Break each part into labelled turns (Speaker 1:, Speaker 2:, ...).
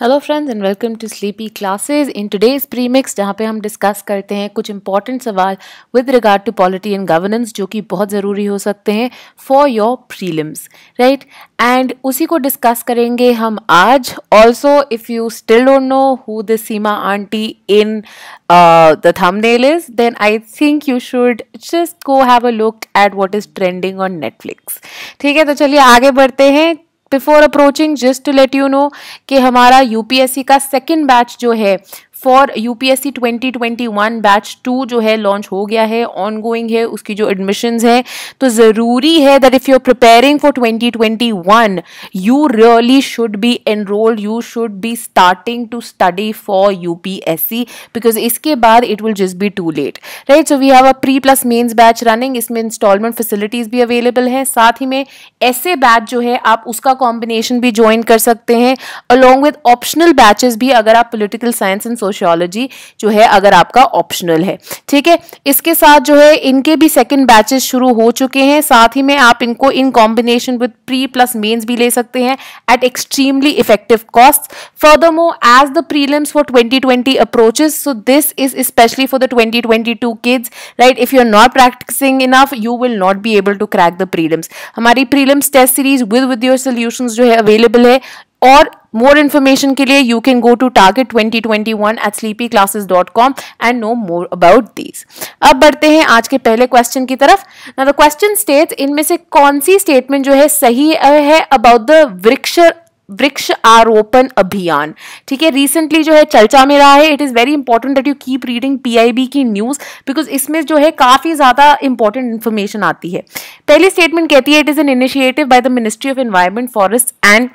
Speaker 1: Hello friends and welcome to sleepy classes in today's premix जहाँ पे हम discuss करते हैं कुछ इंपॉर्टेंट सवाल with regard to polity and governance जो कि बहुत ज़रूरी हो सकते हैं for your prelims right and उसी को डिस्कस करेंगे हम आज also if you still don't know who the Seema aunty in the thumbnail is then I think you should just go have a look at what is trending on Netflix ठीक है तो चलिए आगे बढ़ते हैं before approaching just to let you know कि हमारा UPSC का सेकेंड बैच जो है फॉर यूपीएससी 2021 बैच टू जो है लॉन्च हो गया है ऑनगोइंग है उसकी जो एडमिशन तो है तो ज़रूरी है that if you are preparing for 2021 you really should be enrolled you should be starting to study for U P S C because इसके बाद it will just be too late right so we have a pre plus mains batch running इसमें instalment facilities भी available हैं साथ ही में ऐसे batch जो है आप उसका कॉम्बिनेशन भी ज्वाइन कर सकते हैं अलॉन्ग विद ऑप्शनल बैचेस भी अगर आप पोलिटिकल साइंस एंड सोशियोलॉजी जो है अगर आपका ऑप्शनल है ठीक है इसके साथ जो है इनके भी सेकेंड बैचेस शुरू हो चुके हैं साथ ही में आप इनको in combination with pre plus mains भी ले सकते हैं at extremely effective cost furthermore as the prelims for twenty twenty approaches so this is specially for the twenty twenty two kids right if you are not practising enough you will not be able to crack the prelims हमारी prelims test series with with your solution जो है available है और more information के लिए you can go to target twenty twenty one at sleepy classes dot com and know more about these अब बढ़ते हैं आज के पहले क्वेश्चन की तरफ ना द क्वेश्चन स्टेट इनमें से कौन सी स्टेटमेंट जो है सही है अबाउट द वृक्ष वृक्ष आरोपण अभियान ठीक है रिसेंटली जो है चर्चा में रहा है it is very important that you keep reading P I B की न्यूज बिकॉज इसमें जो है काफी ज्यादा इंपॉर्टेंट इन्फॉर्मेशन आती है पहली स्टेटमेंट कहती है it is an initiative by the ministry of environment forest and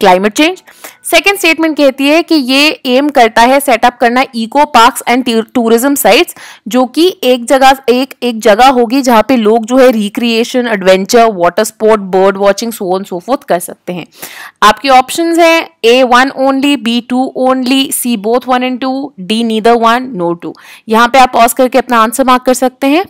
Speaker 1: climate change second statement कहती है कि ये एम करता है सेटअप करना eco parks and tourism sites जो कि एक जगह एक एक जगह होगी जहां पे लोग जो है recreation adventure water sport bird watching so on so forth कर सकते हैं आपके ऑप्शंस हैं A one only B two only C both one and two D neither one nor two यहाँ पे आप पॉज करके अपना आंसर मार्क कर सकते हैं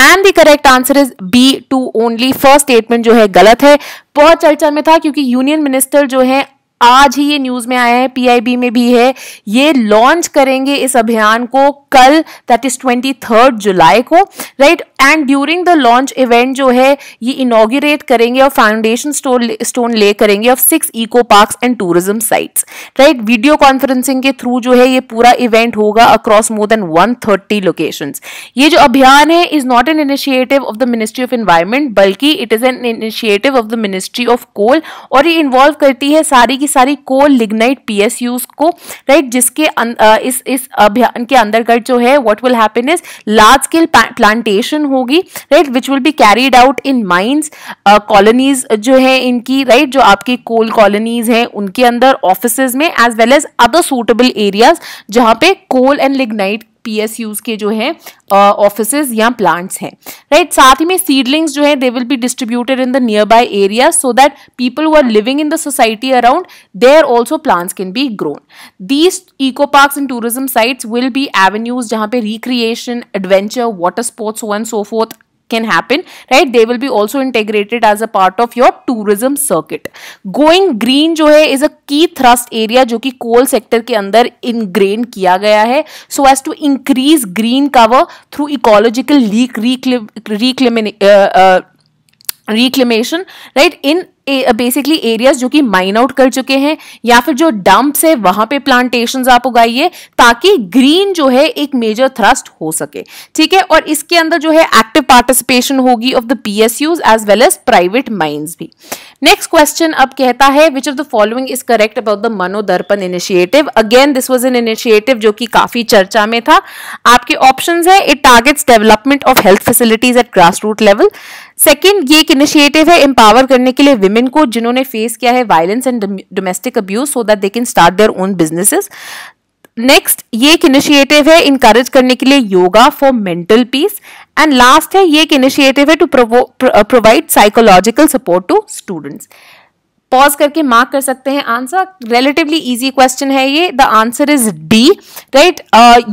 Speaker 1: and the correct answer is B two only first statement जो है गलत है बहुत चर्चा में था क्योंकि यूनियन मिनिस्टर जो है आज ही ये न्यूज में आया है पीआईबी में भी है ये लॉन्च करेंगे इस अभियान को कल दैट इज ट्वेंटी थर्ड जुलाई को right and during the launch event जो है ये इनोग्रेट करेंगे और फाउंडेशन स्टोन ले करेंगे of six eco parks and tourism sites right video conferencing के थ्रू जो है ये पूरा इवेंट होगा across more than one thirty location ये जो अभियान है is not an initiative of the ministry of environment बल्कि it is an initiative of the ministry of coal और ये इन्वॉल्व करती है सारी की की सारी कोल लिग्नाइट पीएसयूज को राइट जिसके अन, अं, आ, इस इस अभियान के अंतर्गत जो है what will happen is large scale plantation होगी right which will be carried out in mines colonies जो है इनकी राइट right, जो आपकी कोल कॉलोनीज हैं उनके अंदर ऑफिस में as well as other suitable areas जहाँ पे कोल एंड लिग्नाइट पीएसयूज के जो है ऑफिस या प्लांट्स हैं राइट साथ ही में सीडलिंग्स जो है they will be distributed in the nearby area so that people who are living in the society around are also plants can be grown these eco park and tourism sites will be avenues जहां पे recreation adventure water sports one so forth can happen right they will be also integrated as a part of your tourism circuit going green jo hai is a key thrust area jo ki coal sector ke andar ingrained kiya gaya hai so as to increase green cover through ecological leak reclamation reclamation right in basically areas uh, जो कि mine out कर चुके हैं या फिर जो dumps है वहां पे प्लांटेशन आप उगाइए ताकि ग्रीन जो है एक मेजर थ्रस्ट हो सके ठीक है और इसके अंदर जो है एक्टिव पार्टिसिपेशन होगी of the P S Us as well as private mines भी नेक्स्ट क्वेश्चन अब कहता है which of the following is correct about the Manodarpan initiative again this was an initiative जो कि काफी चर्चा में था आपके ऑप्शन है it targets development of health facilities at grass root level second ये एक इनिशिएटिव है एम्पावर करने के लिए विमेन को जिन्होंने फेस किया है violence and domestic abuse so that they can start their own businesses next ये एक इनिशिएटिव है इनकरेज करने के लिए yoga for mental peace and last है ये एक इनिशिएटिव है to provide psychological support to students pause करके मार्क कर सकते हैं आंसर रिलेटिवली इजी क्वेश्चन है ये the answer is D right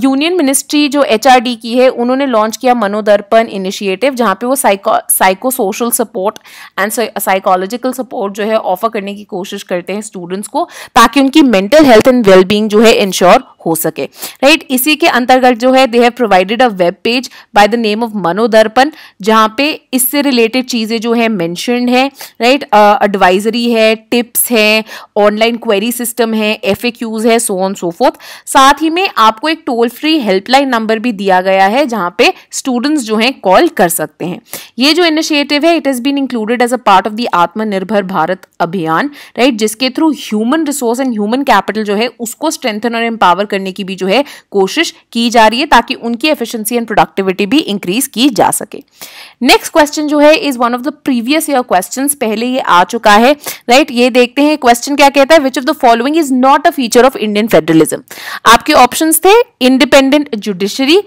Speaker 1: union ministry जो एच की है उन्होंने लॉन्च किया मनोदर्पण इनिशिएटिव जहाँ पे वो psycho psycho social support and psychological support जो है ऑफर करने की कोशिश करते हैं स्टूडेंट्स को ताकि उनकी मेंटल हेल्थ एंड वेलबींग जो है इंश्योर हो सके राइट इसी के अंतर्गत जो है they have provided a web page by the name of Manodarpan जहाँ पे इससे रिलेटेड चीज़ें जो है मैंशन है राइट एडवाइजरी है टिप्स है ऑनलाइन क्वेरी सिस्टम है एफ है सो ऑन सो फोर्थ साथ ही में आपको एक टोल फ्री हेल्पलाइन नंबर भी दिया गया है जहाँ पे स्टूडेंट्स जो हैं कॉल कर सकते हैं ये जो इनिशिएटिव है it is been included as a part of the Atmanirbhar Bharat Abhiyan right जिसके through human resource and human capital जो है उसको स्ट्रेंथन और एम्पावर करने की भी जो है कोशिश की जा रही है ताकि उनकी एफिशिएंसी एंड प्रोडक्टिविटी भी इंक्रीज की जा सके नेक्स्ट क्वेश्चन जो है is one of the previous year question पहले ये आ चुका है राइट right? ये देखते हैं क्वेश्चन क्या कहता है which of the following is not a feature of Indian federalism आपके ऑप्शन थे independent judiciary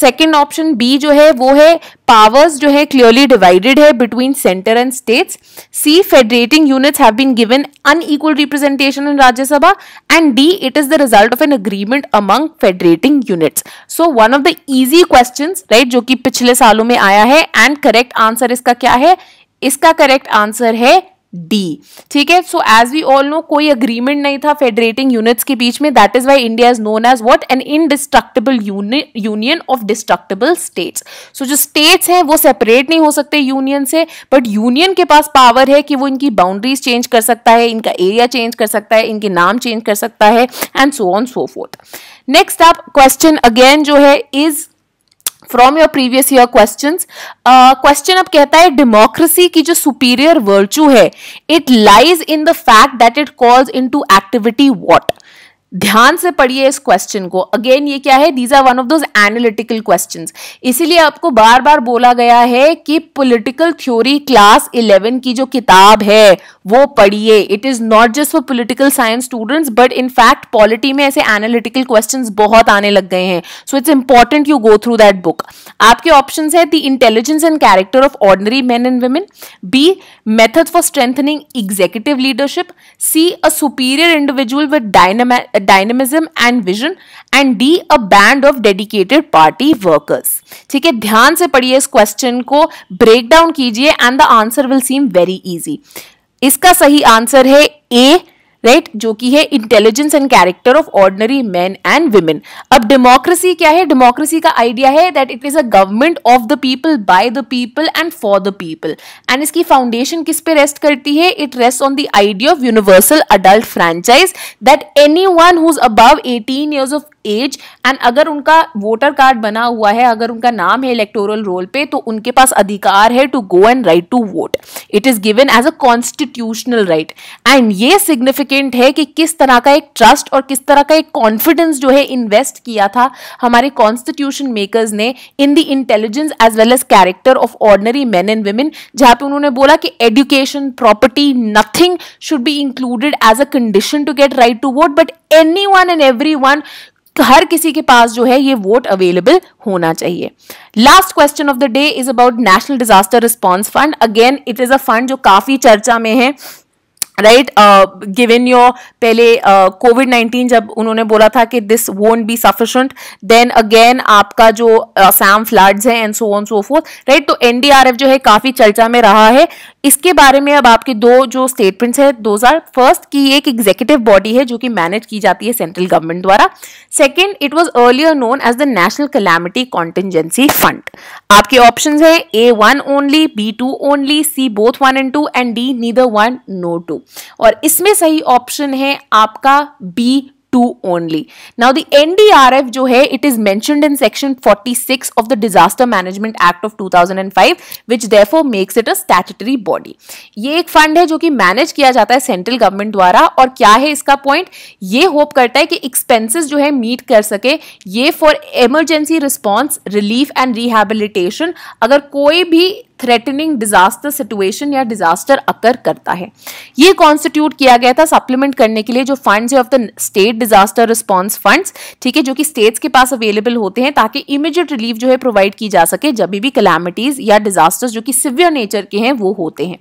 Speaker 1: second option B जो है वो है पावर्स जो है क्लियरली डिवाइडेड है between centre and states C federating units have been given unequal representation in Rajya Sabha and D it is the result of an agreement among federating units so one of the easy questions right जो कि पिछले सालों में आया है and correct answer इसका क्या है इसका करेक्ट आंसर है डी ठीक है so as we all know कोई अग्रीमेंट नहीं था फेडरेटिंग यूनिट्स के बीच में that is why India is known as what an indestructible union of destructible states सो जो स्टेट्स हैं वो सेपरेट नहीं हो सकते यूनियन से बट यूनियन के पास पावर है कि वो इनकी बाउंड्रीज चेंज कर सकता है इनका एरिया चेंज कर सकता है इनके नाम चेंज कर सकता है and so on so forth next आप क्वेश्चन अगेन जो है is from your previous year question question अब कहता है डेमोक्रेसी की जो सुपीरियर वर्चू है it lies in the fact that it calls into activity what ध्यान से पढ़िए इस क्वेश्चन को अगेन ये क्या है these are one of those analytical questions इसीलिए आपको बार बार बोला गया है कि पॉलिटिकल थ्योरी क्लास इलेवन की जो किताब है वो पढ़िए it is not just for political science students but in fact polity में ऐसे एनालिटिकल क्वेश्चन बहुत आने लग गए हैं so it's important you go through that book आपके ऑप्शन है the intelligence and character of ordinary man and women B method for strengthening executive leadership C a superior individual with dynamism and vision and D a band of dedicated party workers ठीक है ध्यान से पढ़िए इस question को break down कीजिए and the answer will seem very easy इसका सही आंसर है ए राइट right? जो कि है intelligence and character of ordinary man and women अब डेमोक्रेसी क्या है डेमोक्रेसी का आइडिया है that it is a government of the people by the people and for the people and इसकी फाउंडेशन किस पे रेस्ट करती है it rest on the idea of universal adult franchise that anyone who's above eighteen years of age and अगर उनका voter card बना हुआ है अगर उनका नाम है इलेक्टोरल रोल पे तो उनके पास अधिकार है to go and right to vote it is given as a constitutional right and ये सिग्निफिकेंट सिग्निफिकेंट है कि किस तरह का एक ट्रस्ट और किस तरह का एक कॉन्फिडेंस जो है इन्वेस्ट किया था हमारे कॉन्स्टिट्यूशन मेकर्स ने in the intelligence as well as character of ordinary man and women जहां पे उन्होंने बोला कि education property nothing should be included as a condition to get right to vote but anyone and everyone हर किसी के पास जो है ये वोट अवेलेबल होना चाहिए last question of the day is about national disaster response fund again it is a fund जो काफी चर्चा में है राइट गिवन योर पहले कोविड uh, नाइन्टीन जब उन्होंने बोला था कि this won't be sufficient then again आपका जो असम uh, फ्लड्स हैं and so on so forth right तो एनडीआरएफ जो है काफी चर्चा में रहा है इसके बारे में अब आपके दो जो स्टेटमेंट्स है दो आर फर्स्ट की एक एग्जीक्यूटिव बॉडी है जो कि मैनेज की जाती है सेंट्रल गवर्नमेंट द्वारा second it was earlier known as the national calamity contingency fund आपके ऑप्शन है A one only B two only C both one and two and D neither one nor two और इसमें सही option है आपका B two only now the NDRF जो है it is मैं in section 46 of the disaster management act of 2005 which therefore makes it a statutory body ये एक फंड है जो कि मैनेज किया जाता है सेंट्रल गवर्नमेंट द्वारा और क्या है इसका पॉइंट ये होप करता है कि एक्सपेंसिस जो है मीट कर सके ये for emergency response relief and rehabilitation अगर कोई भी थ्रेटनिंग डिजास्टर सिचुएशन या डिजास्टर अकर करता है ये कॉन्स्टिट्यूट किया गया था सप्लीमेंट करने के लिए जो fund of the state disaster response fund ठीक है जो कि स्टेट्स के पास अवेलेबल होते हैं ताकि इमिजिएट रिलीफ जो है प्रोवाइड की जा सके जब भी कलामिटीज या डिजास्टर्स जो कि सिवियर नेचर के हैं वो होते हैं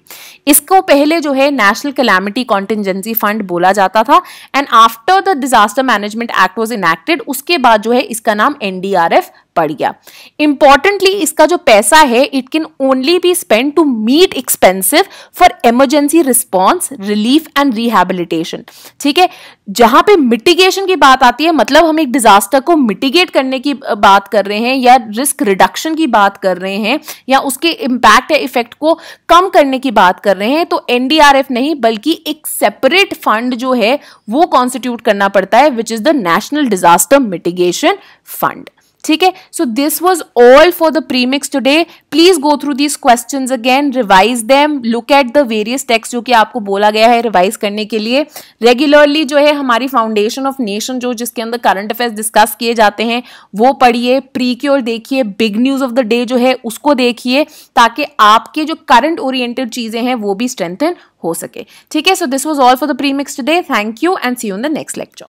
Speaker 1: इसको पहले जो है नेशनल कलामिटी कॉन्टिजेंसी फंड बोला जाता था and after the disaster management act was enacted उसके बाद जो है इसका नाम एनडीआरएफ पड़ गया इंपॉर्टेंटली इसका जो पैसा है it can only be spend to meet expensive for emergency response relief and rehabilitation ठीक है जहां पे मिटिगेशन की बात आती है मतलब हम एक डिजास्टर को मिटिगेट करने की बात कर रहे हैं या रिस्क रिडक्शन की बात कर रहे हैं या उसके इम्पैक्ट या इफेक्ट को कम करने की बात कर रहे हैं तो एनडीआरएफ नहीं बल्कि एक सेपरेट फंड जो है वो कॉन्स्टिट्यूट करना पड़ता है which is the national disaster mitigation fund ठीक है so this was all for the premix today please go through these question again revise them look at the various text जो कि आपको बोला गया है रिवाइज करने के लिए रेगुलरली जो है हमारी फाउंडेशन ऑफ नेशन जो जिसके अंदर करंट अफेयर्स डिस्कस किए जाते हैं वो पढ़िए प्री क्योर देखिए big news of the day जो है उसको देखिए ताकि आपके जो करंट ओरिएंटेड चीजें हैं वो भी स्ट्रेंथन हो सके ठीक है so this was all for the premix today thank you and see you in the next lecture